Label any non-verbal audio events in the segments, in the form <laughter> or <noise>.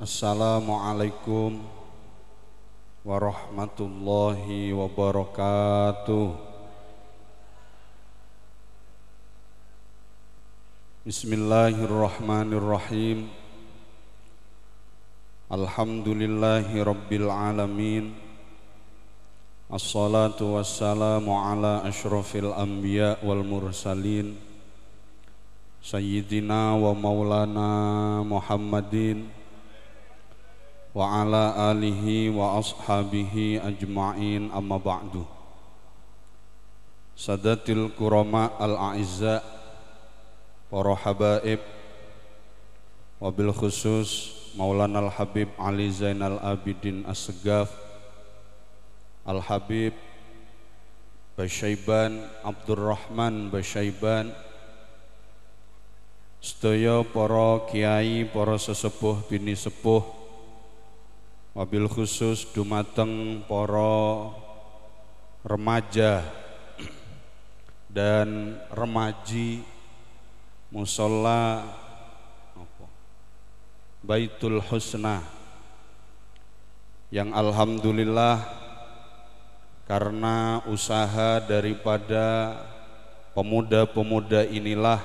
Assalamualaikum warahmatullahi wabarakatuh Bismillahirrahmanirrahim Alhamdulillahi rabbil alamin Assalatu wassalamu ala ashrafil anbiya wal mursalin Sayyidina wa maulana Muhammadin wa ala alihi wa ashabihi ajma'in amma ba'du Sadatil kurama al-a'izza para habaib wabil khusus Maulana al-Habib Ali Zainal Abidin As-Segaf Al-Habib Basyaiban Abdurrahman Basyaiban Setoyo para kiai, para sesepuh, bini sepuh, wabil khusus dumateng Poro, remaja dan remaji musola Baitul Husna yang alhamdulillah karena usaha daripada pemuda-pemuda inilah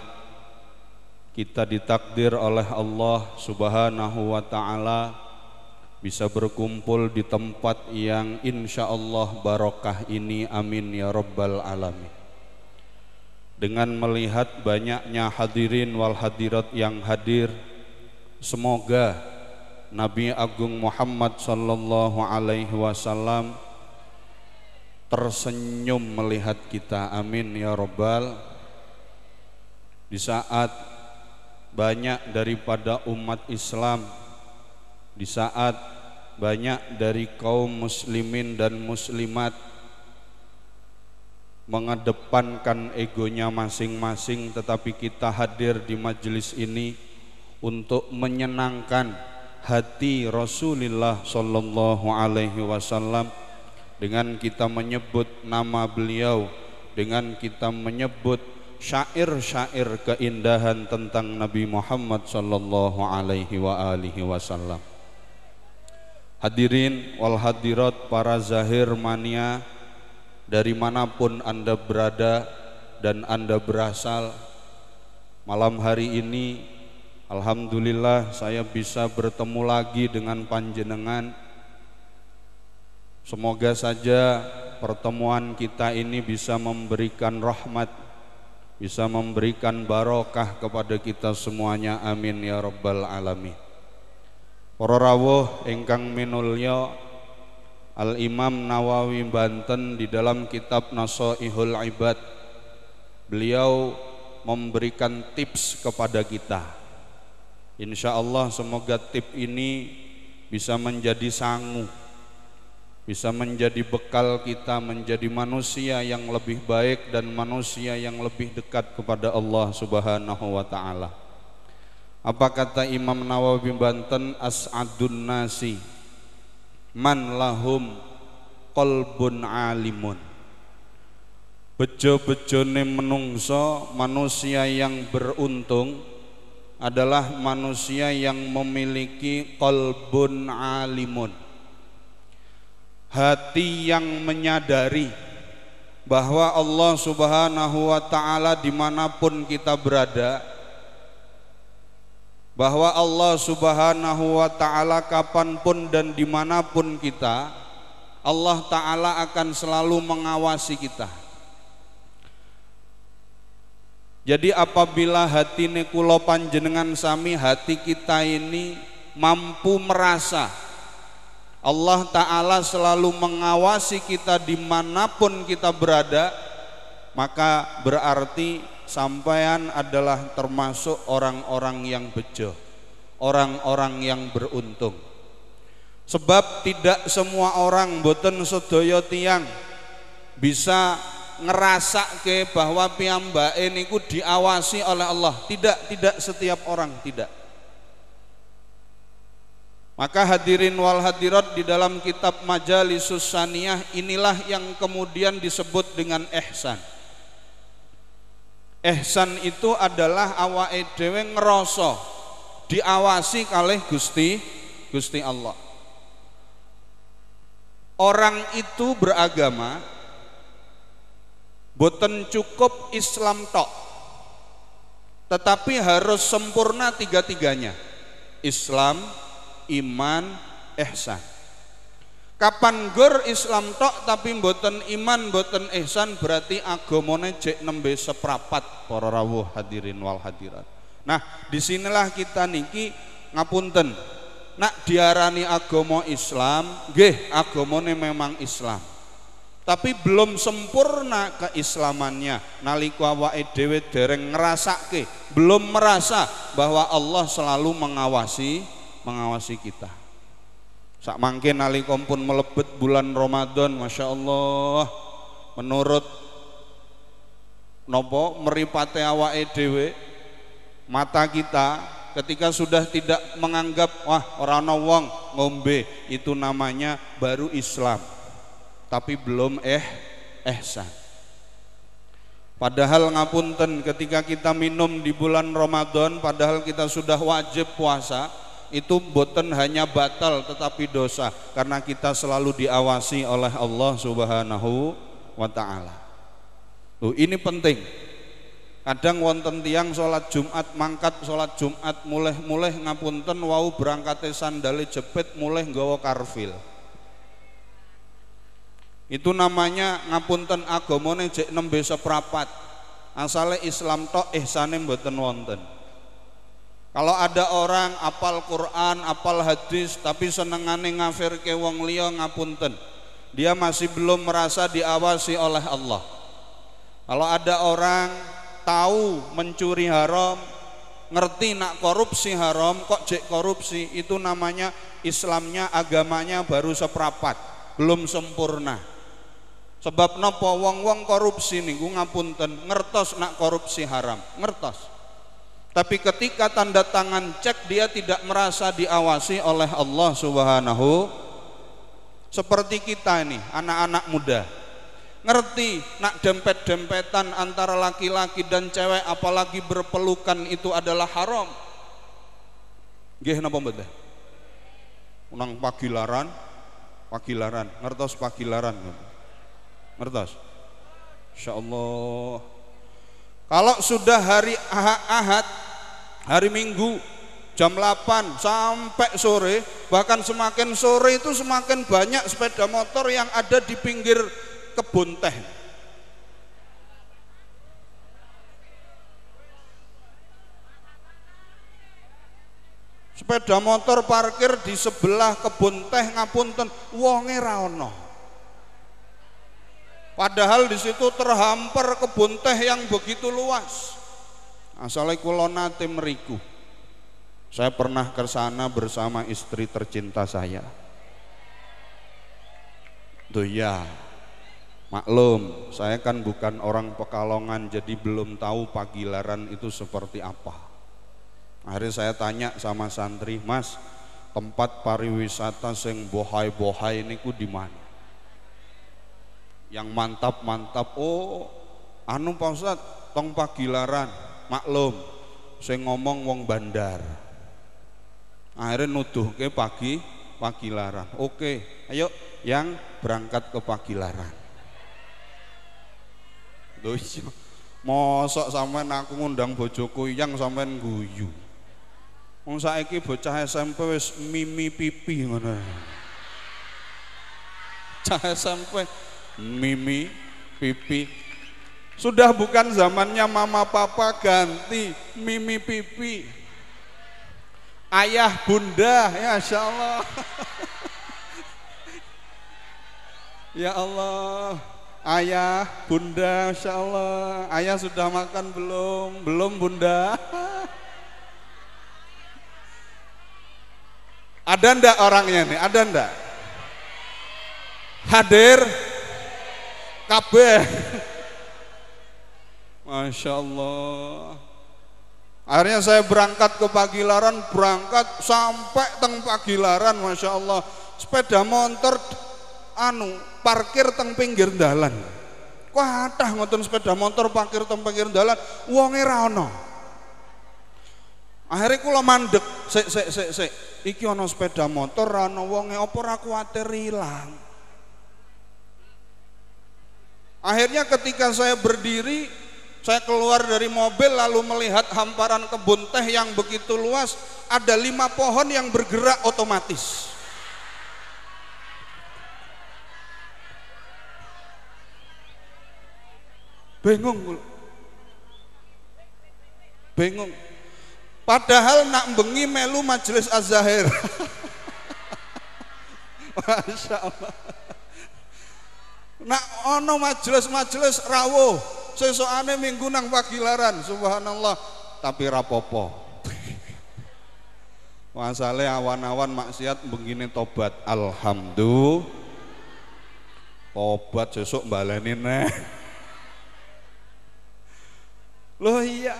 kita ditakdir oleh Allah Subhanahu wa taala bisa berkumpul di tempat yang insya Allah barokah ini amin ya rabbal alamin dengan melihat banyaknya hadirin wal hadirat yang hadir semoga Nabi Agung Muhammad sallallahu alaihi wasallam tersenyum melihat kita amin ya rabbal di saat banyak daripada umat Islam di saat banyak dari kaum muslimin dan muslimat mengedepankan egonya masing-masing tetapi kita hadir di majelis ini untuk menyenangkan hati Rasulullah sallallahu alaihi wasallam dengan kita menyebut nama beliau dengan kita menyebut syair-syair keindahan tentang Nabi Muhammad sallallahu alaihi wasallam Hadirin wal hadirat para zahir mania dari manapun Anda berada dan Anda berasal malam hari ini Alhamdulillah saya bisa bertemu lagi dengan panjenengan Semoga saja pertemuan kita ini bisa memberikan rahmat bisa memberikan barokah kepada kita semuanya amin ya rabbal alamin Para rawuh ingkang minulya Al Imam Nawawi Banten di dalam kitab Nasaihul Ibad beliau memberikan tips kepada kita. Insya Allah semoga tip ini bisa menjadi sangu, bisa menjadi bekal kita menjadi manusia yang lebih baik dan manusia yang lebih dekat kepada Allah Subhanahu wa taala. Apa kata Imam Nawawi Banten as'adun nasi man lahum Kolbun alimun. Bejo-bejone menungso manusia yang beruntung adalah manusia yang memiliki Kolbun alimun. Hati yang menyadari bahwa Allah Subhanahu wa taala dimanapun kita berada, bahwa Allah Subhanahu wa taala kapanpun dan dimanapun kita Allah taala akan selalu mengawasi kita jadi apabila hati kulo panjenengan sami hati kita ini mampu merasa Allah Ta'ala selalu mengawasi kita dimanapun kita berada maka berarti sampean adalah termasuk orang-orang yang bejo, orang-orang yang beruntung. Sebab tidak semua orang boten sedaya tiang bisa ngerasa ke bahwa ini ku diawasi oleh Allah. Tidak, tidak setiap orang tidak. Maka hadirin wal hadirat di dalam kitab Majalisus Saniyah inilah yang kemudian disebut dengan ehsan. Ehsan itu adalah awake dhewe ngerasa diawasi kalih Gusti Gusti Allah. Orang itu beragama boten cukup Islam tok. Tetapi harus sempurna tiga-tiganya. Islam, iman, ehsan. Kapan gur Islam tok tapi mboten iman mboten ihsan berarti agamane jek nembe seprapat para rawuh hadirin wal hadirat. Nah, disinilah kita niki ngapunten. Nak diarani agama Islam, nggih agamane memang Islam. Tapi belum sempurna keislamannya nalika awake dhewe dereng ngrasake, belum merasa bahwa Allah selalu mengawasi mengawasi kita. Sak mangkin nalika pun melebet bulan Ramadan, Masya Allah menurut nopo meripate awa dhewe mata kita ketika sudah tidak menganggap wah orang wong ngombe itu namanya baru Islam tapi belum eh ehsan padahal ngapunten ketika kita minum di bulan Ramadan padahal kita sudah wajib puasa itu boten hanya batal tetapi dosa karena kita selalu diawasi oleh Allah Subhanahu wa taala. Tuh ini penting. Kadang wonten tiang sholat Jumat mangkat sholat Jumat mulai mulai ngapunten wau berangkate sandale jepit mulai nggawa karfil. Itu namanya ngapunten agamane jek nembe seprapat. Asale Islam tok ihsane mboten wonten. Kalau ada orang apal Quran, apal hadis tapi senengane ke wong liya ngapunten. Dia masih belum merasa diawasi oleh Allah. Kalau ada orang tahu mencuri haram, ngerti nak korupsi haram, kok cek korupsi itu namanya Islamnya agamanya baru seprapat, belum sempurna. Sebab nopo wong-wong korupsi nih, gue ngapunten, ngertos nak korupsi haram, ngertos tapi ketika tanda tangan cek dia tidak merasa diawasi oleh Allah Subhanahu seperti kita ini, anak-anak muda. Ngerti nak dempet-dempetan antara laki-laki dan cewek apalagi berpelukan itu adalah haram. Nggih napa mboten? Unang pagilaran, pagilaran, ngertos pagilaran. Ngertos? Insyaallah kalau sudah hari Ahad, hari Minggu jam 8 sampai sore, bahkan semakin sore itu semakin banyak sepeda motor yang ada di pinggir kebun teh. Sepeda motor parkir di sebelah kebun teh ngapunten, wonge ra Padahal di situ terhampar kebun teh yang begitu luas. Assalamualaikum warahmatullahi wabarakatuh. meriku. Saya pernah ke sana bersama istri tercinta saya. Tuh ya, maklum saya kan bukan orang pekalongan jadi belum tahu pagilaran itu seperti apa. Akhirnya saya tanya sama santri, mas tempat pariwisata sing bohai-bohai ku di mana? yang mantap-mantap oh anu Pak Ustaz tong pagilaran maklum saya ngomong wong bandar akhirnya nuduh ke pagi pagilaran oke ayo yang berangkat ke pagilaran tuh mosok sampean aku ngundang bojoku yang sampean guyu wong saiki bocah SMP wis mimi pipi ngono cah SMP Mimi, Pipi. Sudah bukan zamannya mama papa ganti Mimi, Pipi. Ayah, bunda, ya Insya Allah. <laughs> ya Allah, ayah, bunda, Insya Allah. Ayah sudah makan belum? Belum bunda. <laughs> Ada ndak orangnya nih? Ada ndak? Hadir kabeh <laughs> Masya Allah Akhirnya saya berangkat ke Pagilaran Berangkat sampai teng Pagilaran Masya Allah Sepeda motor anu parkir teng pinggir dalan Kok ada sepeda motor parkir teng pinggir dalan Uangnya rano Akhirnya kula mandek sik sik sik sik iki ono sepeda motor Rano wonge opor aku kuwatir hilang Akhirnya ketika saya berdiri, saya keluar dari mobil lalu melihat hamparan kebun teh yang begitu luas, ada lima pohon yang bergerak otomatis. Bingung, bingung. Padahal nak bengi melu majelis Azahir. <laughs> Masya Allah. Nak ono majelis-majelis rawuh, sesokane minggu nang pagilaran, subhanallah. Tapi rapopo. <laughs> masalah awan-awan maksiat begini tobat, alhamdulillah. Tobat sesuk balenin neh. <laughs> Loh iya,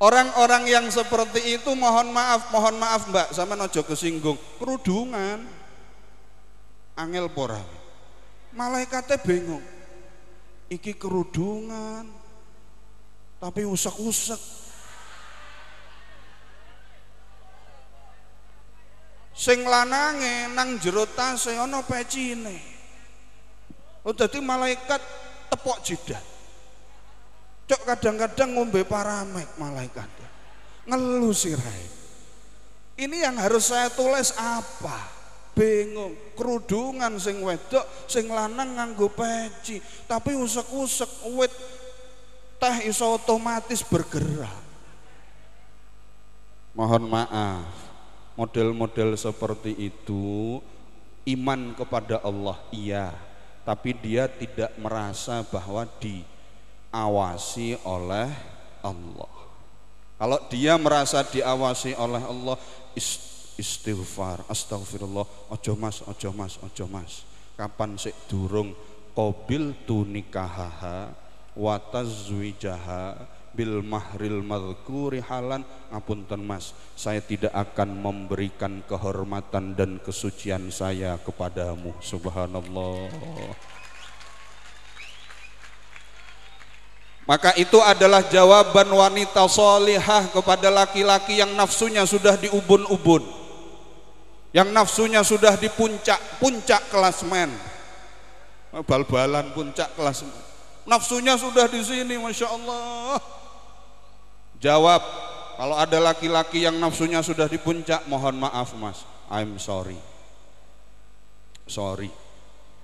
Orang-orang yang seperti itu mohon maaf, mohon maaf mbak, sama nojo kesinggung, kerudungan, angel porang. Malaikatnya bingung. Iki kerudungan, tapi usek-usek. Sing lanange nang jero tase ana pecine. Oh dadi malaikat tepok jidat. Cok kadang-kadang ngombe paramek malaikat. Ngelu sirahe. Ini yang harus saya tulis apa? bingung kerudungan sing wedok sing lanang nganggo peci tapi usek-usek wit teh iso otomatis bergerak mohon maaf model-model seperti itu iman kepada Allah iya tapi dia tidak merasa bahwa diawasi oleh Allah kalau dia merasa diawasi oleh Allah istighfar astagfirullah ojo mas ojo mas ojo mas kapan sik durung qabil nikahaha wa tazwijaha bil mahril madhkuri halan ngapunten mas saya tidak akan memberikan kehormatan dan kesucian saya kepadamu subhanallah Maka itu adalah jawaban wanita solihah kepada laki-laki yang nafsunya sudah diubun-ubun yang nafsunya sudah di puncak-puncak kelasmen. Oh, bal-balan puncak kelasmen. Nafsunya sudah di sini, masya Allah. Jawab, kalau ada laki-laki yang nafsunya sudah di puncak, mohon maaf mas, I'm sorry. Sorry.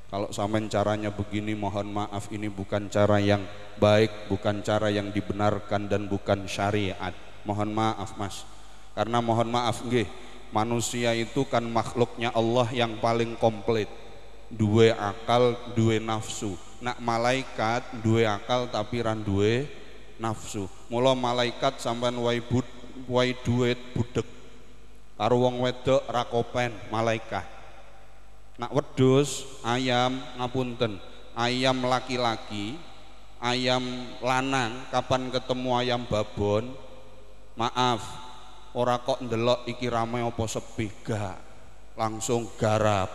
Kalau sama caranya begini mohon maaf ini bukan cara yang baik, bukan cara yang dibenarkan dan bukan syariat. Mohon maaf Mas. Karena mohon maaf nggih, manusia itu kan makhluknya Allah yang paling komplit dua akal dua nafsu nak malaikat dua akal tapi ran dua nafsu mula malaikat sampean wai bud wai duit budek karo wong wedok rakopen malaikat nak wedus ayam ngapunten ayam laki-laki ayam lanang kapan ketemu ayam babon maaf ora kok ndelok iki rame apa sepi gak langsung garap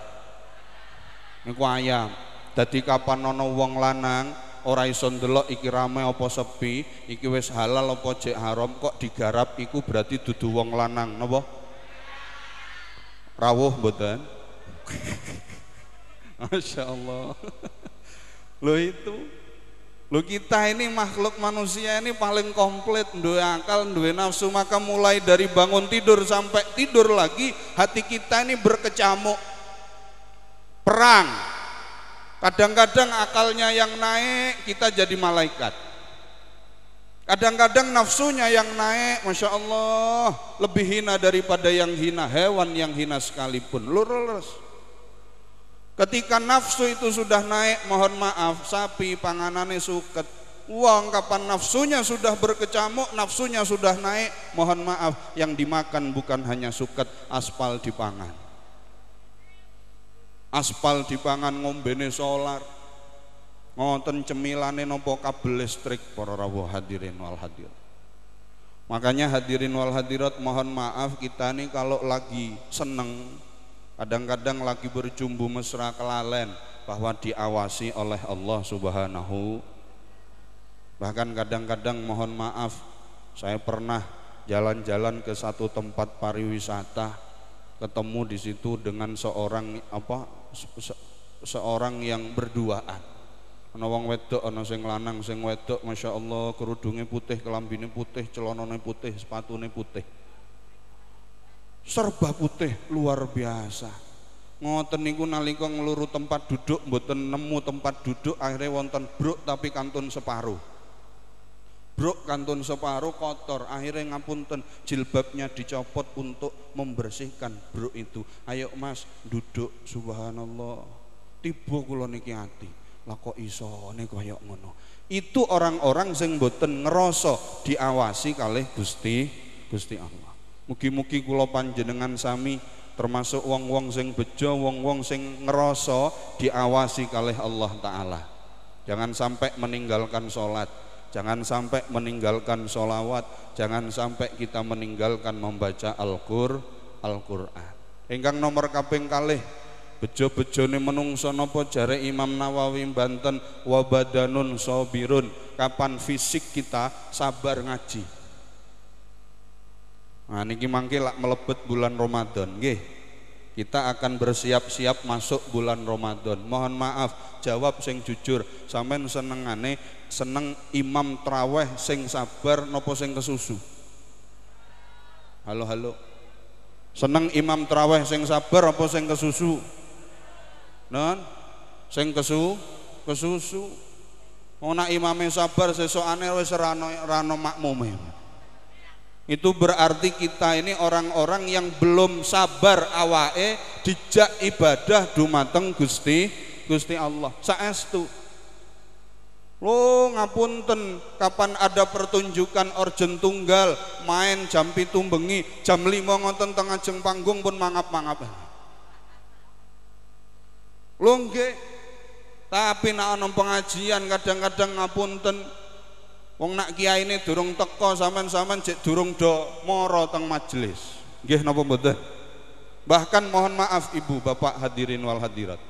niku ayam dadi kapan ana wong lanang ora iso ndelok iki rame apa sepi iki wis halal apa cek haram kok digarap iku berarti dudu wong lanang napa rawuh mboten <laughs> Masya Allah Lo itu Lu kita ini makhluk manusia ini paling komplit, dua akal, dua nafsu, maka mulai dari bangun tidur sampai tidur lagi, hati kita ini berkecamuk. Perang. Kadang-kadang akalnya yang naik, kita jadi malaikat. Kadang-kadang nafsunya yang naik, Masya Allah, lebih hina daripada yang hina, hewan yang hina sekalipun. Lurus. Ketika nafsu itu sudah naik, mohon maaf, sapi panganannya suket. Uang kapan nafsunya sudah berkecamuk, nafsunya sudah naik, mohon maaf, yang dimakan bukan hanya suket, aspal dipangan. Aspal dipangan ngombene solar. Ngoten cemilane nopo kabel listrik para rawuh hadirin wal hadir. Makanya hadirin wal hadirat mohon maaf kita nih kalau lagi seneng kadang-kadang lagi berjumbu mesra kelalen bahwa diawasi oleh Allah Subhanahu bahkan kadang-kadang mohon maaf saya pernah jalan-jalan ke satu tempat pariwisata ketemu di situ dengan seorang apa se, seorang yang berduaan ana wong wedok ana sing lanang sing wedok Masya Allah kerudungnya putih kelambine putih celanane putih sepatune putih serba putih luar biasa ngoten niku nalika ngluru tempat duduk mboten nemu tempat duduk akhirnya wonten bruk tapi kantun separuh bruk kantun separuh kotor akhirnya ngapunten jilbabnya dicopot untuk membersihkan bruk itu ayo mas duduk subhanallah tiba kula niki ati lah kok iso nih kaya ngono itu orang-orang sing mboten ngerasa diawasi kalih Gusti Gusti Allah Mugi-mugi kula panjenengan sami termasuk wong-wong sing bejo, wong-wong sing ngeroso diawasi kalih Allah taala. Jangan sampai meninggalkan sholat Jangan sampai meninggalkan solawat Jangan sampai kita meninggalkan membaca Al-Qur Al-Quran Ingkang nomor kaping kalih Bejo-bejone menungso nopo jare Imam Nawawi Banten wabadanun sobirun kapan fisik kita sabar ngaji Nah niki mangke lak melebet bulan Ramadan gih. Kita akan bersiap-siap masuk bulan Ramadan. Mohon maaf, jawab sing jujur. seneng aneh, seneng imam traweh sing sabar nopo sing kesusu? Halo halo. Seneng imam traweh sing sabar apa sing kesusu? Non? Sing kesu kesusu. Mau nak yang sabar aneh, wes rano rano makmume. Itu berarti kita ini orang-orang yang belum sabar awae dijak ibadah dumateng Gusti Gusti Allah. Saestu. Lo ngapunten kapan ada pertunjukan orjen tunggal main jam pitu bengi jam lima ngonten tengah jeng panggung pun mangap mangap. Lo nggak tapi nak pengajian kadang-kadang ngapunten Wong nak kiai ini durung teko saman saman cek durung do moro teng majelis. gih napa mboten? Bahkan mohon maaf Ibu, Bapak hadirin wal hadirat.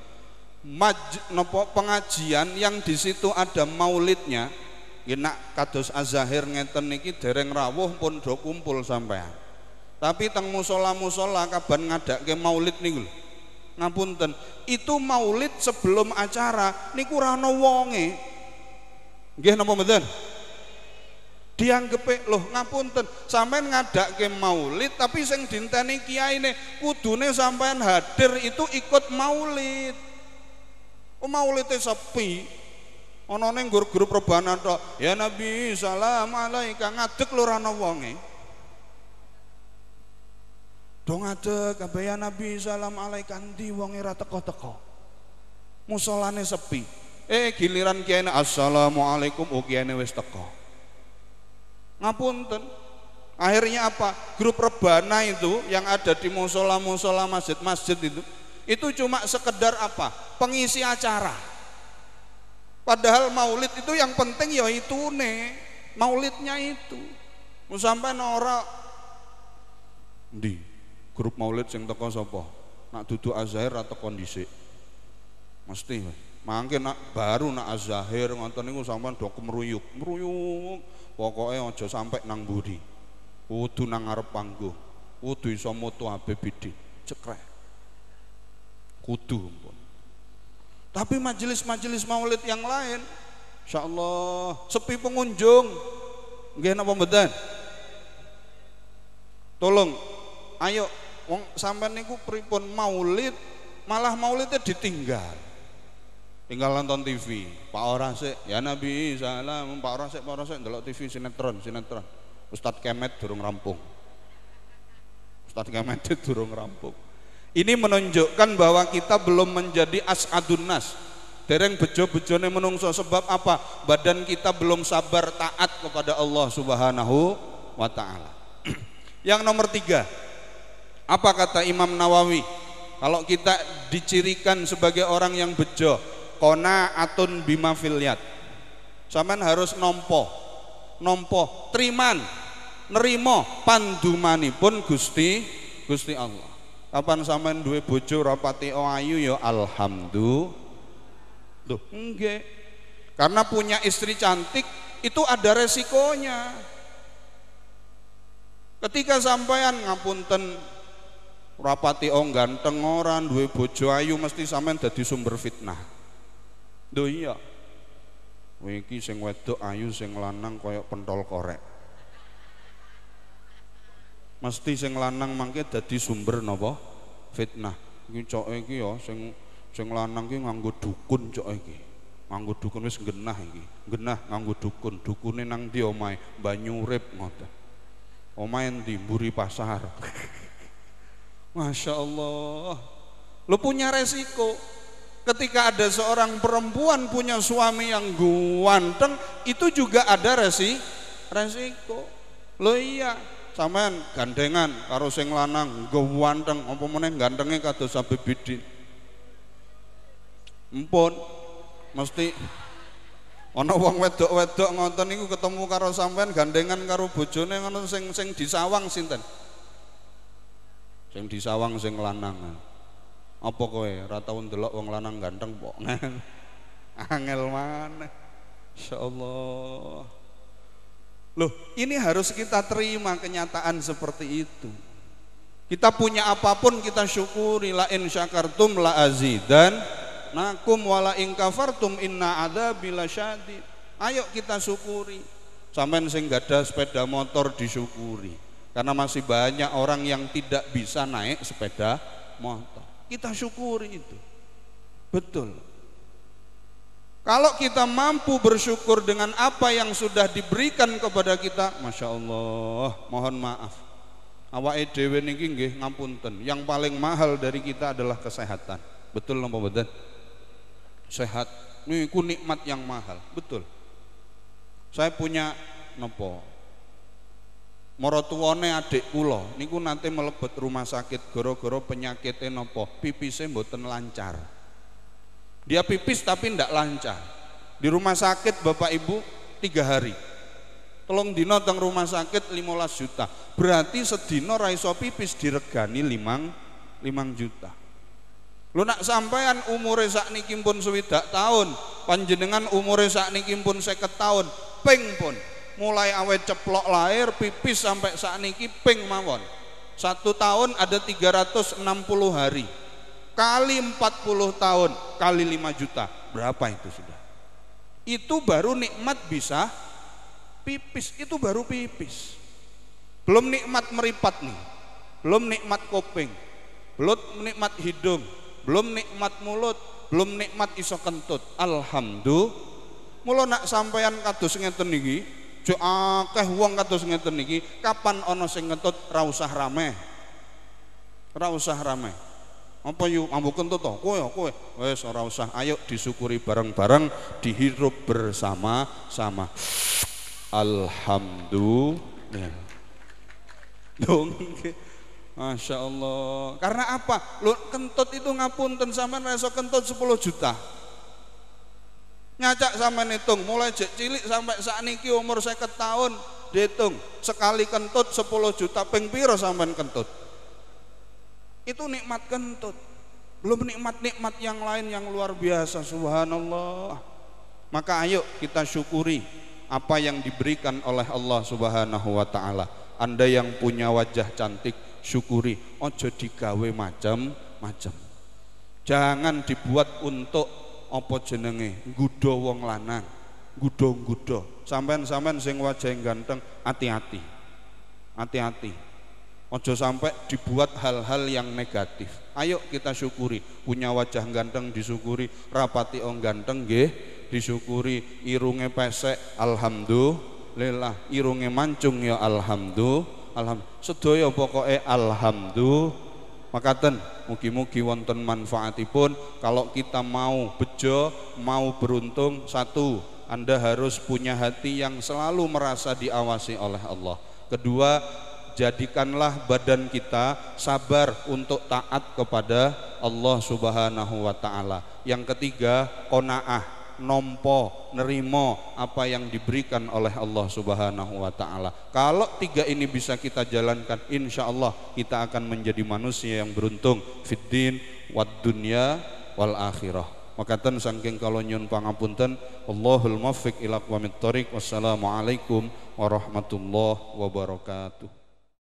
Maj nopo pengajian yang di situ ada maulidnya, Gih nak kados azahir ngeten niki dereng rawuh pun do kumpul sampean. Tapi teng musola-musola kaban ke maulid nih gul? Ngapunten, itu maulid sebelum acara niku rano wonge. gih napa mboten? dianggepe loh ngapunten sampean ngadakke maulid tapi sing dinteni kiyaine kudune sampean hadir itu ikut maulid oh maulide sepi ana ning grup rebanan tok ya nabi salam alaika ngadek lho ana wonge do ngadek ya nabi salam alaika ndi wonge ra teko-teko musolane sepi eh giliran kiyaine assalamualaikum oh kiyaine wis teko ngapunten akhirnya apa grup rebana itu yang ada di musola-musola masjid-masjid itu itu cuma sekedar apa pengisi acara padahal maulid itu yang penting ya itu nih maulidnya itu sampai Nora, di grup maulid yang toko sopo nak duduk azhar atau kondisi mesti mangke nak baru nak azhar ngoten niku sampean dokum meruyuk meruyuk pokoknya aja sampai nang buri, kudu nang ngarep panggung kudu iso moto ABBD cekrek kudu pun tapi majelis-majelis maulid yang lain Insya Allah sepi pengunjung nggih napa mboten tolong ayo sampai niku pripun maulid malah maulidnya ditinggal tinggal nonton TV Pak Orang sih ya Nabi salam Pak Orang sih Pak Orang sih delok TV sinetron sinetron Ustadz Kemet durung rampung Ustadz Kemet <laughs> durung rampung ini menunjukkan bahwa kita belum menjadi as'adun nas dereng bejo-bejone menungso sebab apa badan kita belum sabar taat kepada Allah subhanahu wa ta'ala <clears throat> yang nomor tiga apa kata Imam Nawawi kalau kita dicirikan sebagai orang yang bejo kona atun bima filiat zaman harus nompo nompo triman nerimo pun Gusti Gusti Allah kapan sampean duwe bojo rapati o ayu ya alhamdulillah Duh, enggak karena punya istri cantik itu ada resikonya ketika sampean ngapunten rapati o ganteng orang duwe bojo ayu mesti sampean jadi sumber fitnah Do iya. Iki sing wedok ayu sing lanang koyok pentol korek. Mesti sing lanang mangke dadi sumber napa? Fitnah. Iki coke iki ya sing sing lanang ki nganggo dukun coke iki. Nganggo dukun wis genah iki. Genah nganggo dukun. Dukune nang ndi omahe? Banyurip ngoten. Omahe ndi? Mburi pasar. <laughs> Masya Allah. Lu punya resiko ketika ada seorang perempuan punya suami yang ganteng itu juga ada resi resiko lo iya sampean gandengan karo sing lanang ganteng apa meneh gantenge kados sampe bidin empun mesti ana wong wedok-wedok ngonten niku ketemu karo sampean gandengan karo bojone ngono sing sing disawang sinten sing disawang seng lanang apa kowe ora tau ndelok wong lanang ganteng kok. <laughs> Angel maneh. Insyaallah. Loh, ini harus kita terima kenyataan seperti itu. Kita punya apapun kita syukuri la in syakartum la azidan nakum wala in kafartum inna adzabi lasyadid. Ayo kita syukuri. Sampeyan sing ada sepeda motor disyukuri. Karena masih banyak orang yang tidak bisa naik sepeda motor. Kita syukuri itu. Betul. Kalau kita mampu bersyukur dengan apa yang sudah diberikan kepada kita, masya Allah, mohon maaf. Awak edw niki nggih ngapunten. Yang paling mahal dari kita adalah kesehatan. Betul napa mboten? Sehat niku nikmat yang mahal. Betul. Saya punya nopo Morotuone adik kula niku nanti melebet rumah sakit goro-goro penyakitnya nopo pipisnya mboten lancar dia pipis tapi ndak lancar di rumah sakit bapak ibu tiga hari Tolong dino teng rumah sakit 15 juta berarti sedino raiso pipis diregani limang limang juta lu nak sampean umure sak nikim pun sewidak tahun panjenengan umure sak nikim pun seket tahun peng pun mulai awet ceplok lahir pipis sampai saat niki ping mawon satu tahun ada 360 hari kali 40 tahun kali 5 juta berapa itu sudah itu baru nikmat bisa pipis itu baru pipis belum nikmat meripat nih belum nikmat kuping belum nikmat hidung belum nikmat mulut belum nikmat iso kentut alhamdulillah mulo nak sampean kados ngeten niki Jo akeh wong kados ngeten niki, kapan ana sing ngentut ra usah rame. Ra usah rame. Apa yuk ambu kentut to? Kowe kowe wis ora usah. Ayo disyukuri bareng-bareng, dihirup bersama-sama. Alhamdulillah. Dong. Masya Allah. Karena apa? Lu kentut itu ten sampean reso kentut 10 juta ngacak sama hitung mulai jek cilik sampai saat niki umur saya tahun dihitung sekali kentut 10 juta ping piro kentut itu nikmat kentut belum nikmat-nikmat yang lain yang luar biasa subhanallah maka ayo kita syukuri apa yang diberikan oleh Allah subhanahu wa ta'ala anda yang punya wajah cantik syukuri ojo digawe macam-macam jangan dibuat untuk apa jenenge nggudo wong lanang nggudo-nggudo sampean-sampean sing wajahe ganteng hati-hati hati-hati ojo sampai dibuat hal-hal yang negatif ayo kita syukuri punya wajah ganteng disyukuri rapati ong ganteng nggih disyukuri irunge pesek alhamdulillah irunge mancung ya alhamdulillah alhamdulillah sedaya pokoke alhamdulillah Makaten mugi-mugi wonten manfaatipun kalau kita mau bejo, mau beruntung satu, Anda harus punya hati yang selalu merasa diawasi oleh Allah. Kedua, jadikanlah badan kita sabar untuk taat kepada Allah Subhanahu wa taala. Yang ketiga, qanaah nompo, nerimo apa yang diberikan oleh Allah Subhanahu wa taala. Kalau tiga ini bisa kita jalankan, insya Allah kita akan menjadi manusia yang beruntung fiddin wad dunia, wal akhirah. Makatan sangking kalau nyun pangapunten Allahul mafik ila aqwamit thoriq. Wassalamualaikum warahmatullahi wabarakatuh.